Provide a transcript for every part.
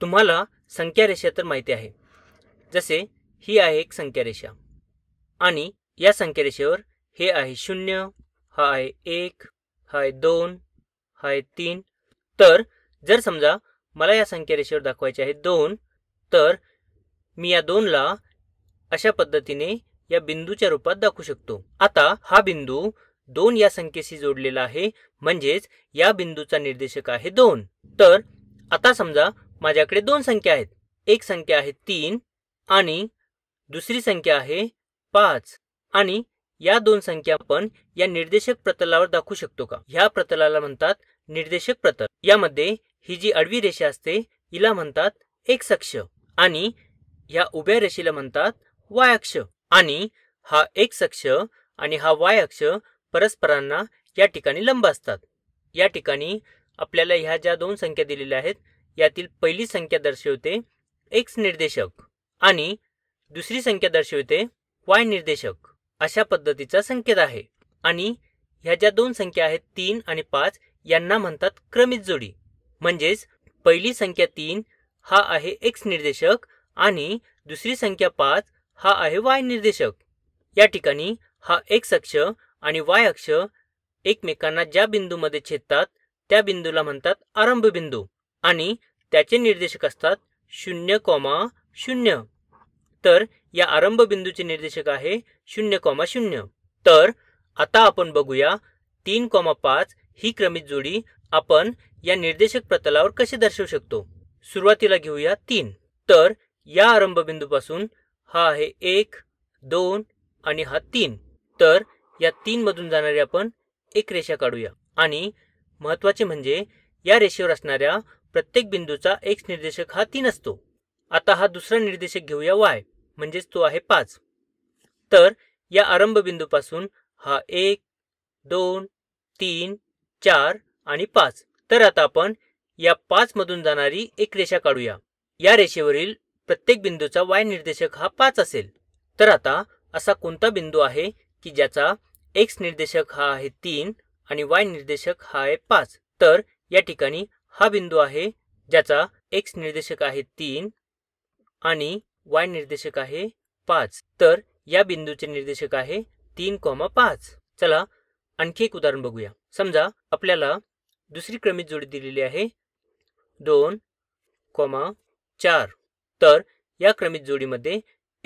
तुम्हाला रेषा तर माहिती आहे जसे ही आहे एक संख्यारेषा आणि या संख्यारेषेवर हे आहे शून्य हा आहे एक हा आहे दोन हा आहे तीन तर जर समजा मला या संख्यारेषेवर दाखवायचे आहे दोन तर मी या दोनला अशा पद्धतीने या बिंदूच्या रूपात दाखवू शकतो आता हा बिंदू दोन या संख्येशी जोडलेला आहे म्हणजेच या बिंदूचा निर्देशक आहे दोन तर आता समजा माझ्याकडे दोन संख्या आहेत एक संख्या आहे तीन आणि दुसरी संख्या आहे पाच आणि या दोन संख्या आपण या निर्देशक प्रतलावर दाखवू शकतो का ह्या प्रतलाला म्हणतात निर्देशक प्रतल यामध्ये ही जी आडवी रेषा असते हिला म्हणतात एक्स अक्ष आणि ह्या उभ्या रेषेला म्हणतात वाय अक्ष आणि हा एक्स अक्ष आणि हा वाय अक्ष परस्परांना या ठिकाणी लंब असतात या ठिकाणी आपल्याला ह्या ज्या दोन संख्या दिलेल्या आहेत यातील पहिली संख्या दर्शवते एक्स निर्देशक आणि दुसरी संख्या दर्शवते वाय निर्देशक अशा पद्धतीचा संकेत आहे आणि ह्या ज्या दोन संख्या आहेत तीन आणि पाच यांना म्हणतात क्रमित जोडी म्हणजेच पहिली संख्या तीन हा आहे एक्स निर्देशक आणि दुसरी संख्या पाच हा आहे वाय निर्देशक या ठिकाणी हा एक्स अक्ष आणि वाय अक्ष एकमेकांना ज्या बिंदूमध्ये छेदतात त्या बिंदूला म्हणतात आरंभ बिंदू आणि त्याचे निर्देशक असतात शून्य कॉमा शून्य तर या आरंभ बिंदूचे निर्देशक आहे शून्य कॉमा शून्य तर आता आपण बघूया तीन कॉमा पाच ही क्रमित जोडी आपण या निर्देशक प्रतलावर कसे दर्शवू शकतो सुरुवातीला घेऊया तीन तर या आरंभ बिंदूपासून हा आहे एक दोन आणि हा तीन तर या मधून जाणारी आपण एक रेषा काढूया आणि महत्त्वाचे म्हणजे या रेषेवर असणाऱ्या प्रत्येक बिंदूचा एक्स निर्देशक हा तीन असतो आता हा दुसरा निर्देशक घेऊया वाय म्हणजेच तो आहे पाच तर या आरंभ बिंदूपासून हा एक दोन तीन चार आणि पाच तर आता आपण या मधून जाणारी एक रेषा काढूया या रेषेवरील प्रत्येक बिंदूचा वाय निर्देशक हा पाच असेल तर आता असा कोणता बिंदू आहे की ज्याचा एक्स निर्देशक हा आहे तीन आणि वाय निर्देशक हा आहे पाच तर या ठिकाणी हा बिंदू आहे ज्याचा एक्स निर्देशक आहे तीन आणि वाय निर्देशक आहे पाच तर या बिंदूचे निर्देशक आहे तीन कॉमा पाच चला आणखी एक उदाहरण बघूया समजा आपल्याला दुसरी क्रमित जोडी दिलेली आहे दोन कॉमा चार तर या क्रमित जोडीमध्ये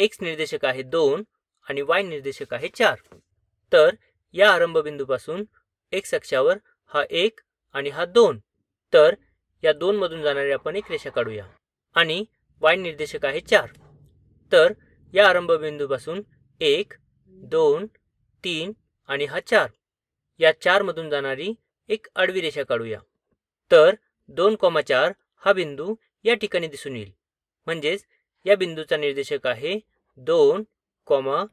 एक्स निर्देशक आहे दोन आणि वाय निर्देशक आहे चार तर या आरंभ बिंदूपासून एक्स अक्षावर हा एक आणि हा दोन तर या दोन मधून जाणारी आपण एक रेषा काढूया आणि वाय निर्देशक आहे चार तर या आरंभबिंदूपासून एक दोन तीन आणि हा चार या मधून जाणारी एक आडवी रेषा काढूया तर दोन कॉमा चार हा बिंदू या ठिकाणी दिसून येईल म्हणजेच या बिंदूचा निर्देशक आहे दोन कॉमा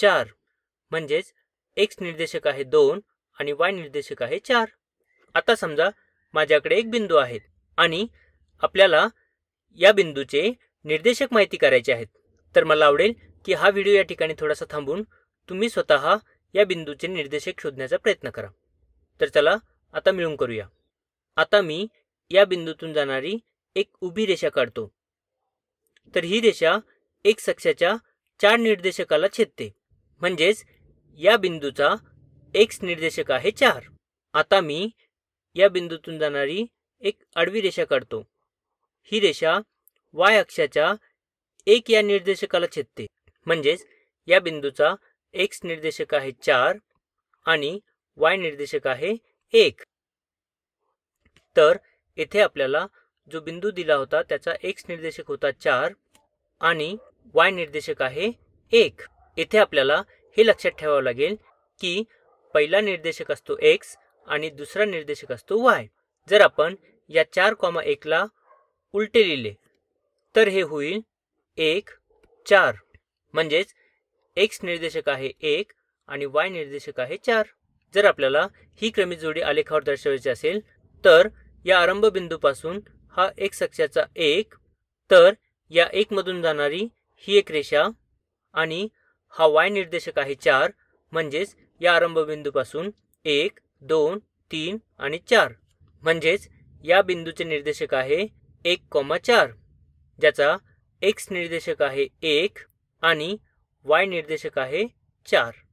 चार म्हणजेच एक्स निर्देशक आहे दोन आणि वाय निर्देशक आहे चार आता समजा माझ्याकडे एक बिंदू आहेत आणि आपल्याला या बिंदूचे निर्देशक माहिती करायचे आहेत तर मला आवडेल की हा व्हिडिओ या ठिकाणी थोडासा थांबून तुम्ही स्वतः या बिंदूचे निर्देशक शोधण्याचा प्रयत्न करा तर चला आता मिळून करूया आता मी या बिंदूतून जाणारी एक उभी रेषा काढतो तर ही रेषा एक सक्षाच्या चार निर्देशकाला छेदते म्हणजेच या बिंदूचा एक्स निर्देशक आहे चार आता मी या बिंदूतून जाणारी एक आडवी रेषा काढतो ही रेषा वाय अक्षाच्या एक या निर्देशकाला छेदते म्हणजेच या बिंदूचा एक्स निर्देशक आहे चार आणि वाय निर्देशक आहे एक तर येथे आपल्याला जो बिंदू दिला होता त्याचा एक्स निर्देशक होता चार आणि वाय निर्देशक आहे एक येथे आपल्याला हे लक्षात ठेवावं लागेल की पहिला निर्देशक असतो एक्स आणि दुसरा निर्देशक असतो वाय जर आपण या चार कॉमा एकला उलटे लिहिले तर हे होईल एक चार म्हणजेच एक्स निर्देशक आहे एक आणि वाय निर्देशक आहे चार जर आपल्याला ही क्रमित जोडी आलेखावर दर्शवायची असेल तर या आरंभ बिंदूपासून हा एक अक्षाचा एक तर या एकमधून जाणारी ही एक रेषा आणि हा वाय निर्देशक आहे चार म्हणजेच या आरंभबिंदूपासून एक दोन तीन आणि चार म्हणजेच या बिंदूचे निर्देशक आहे एक कॉमा चार ज्याचा एक्स निर्देशक आहे एक आणि वाय निर्देशक आहे चार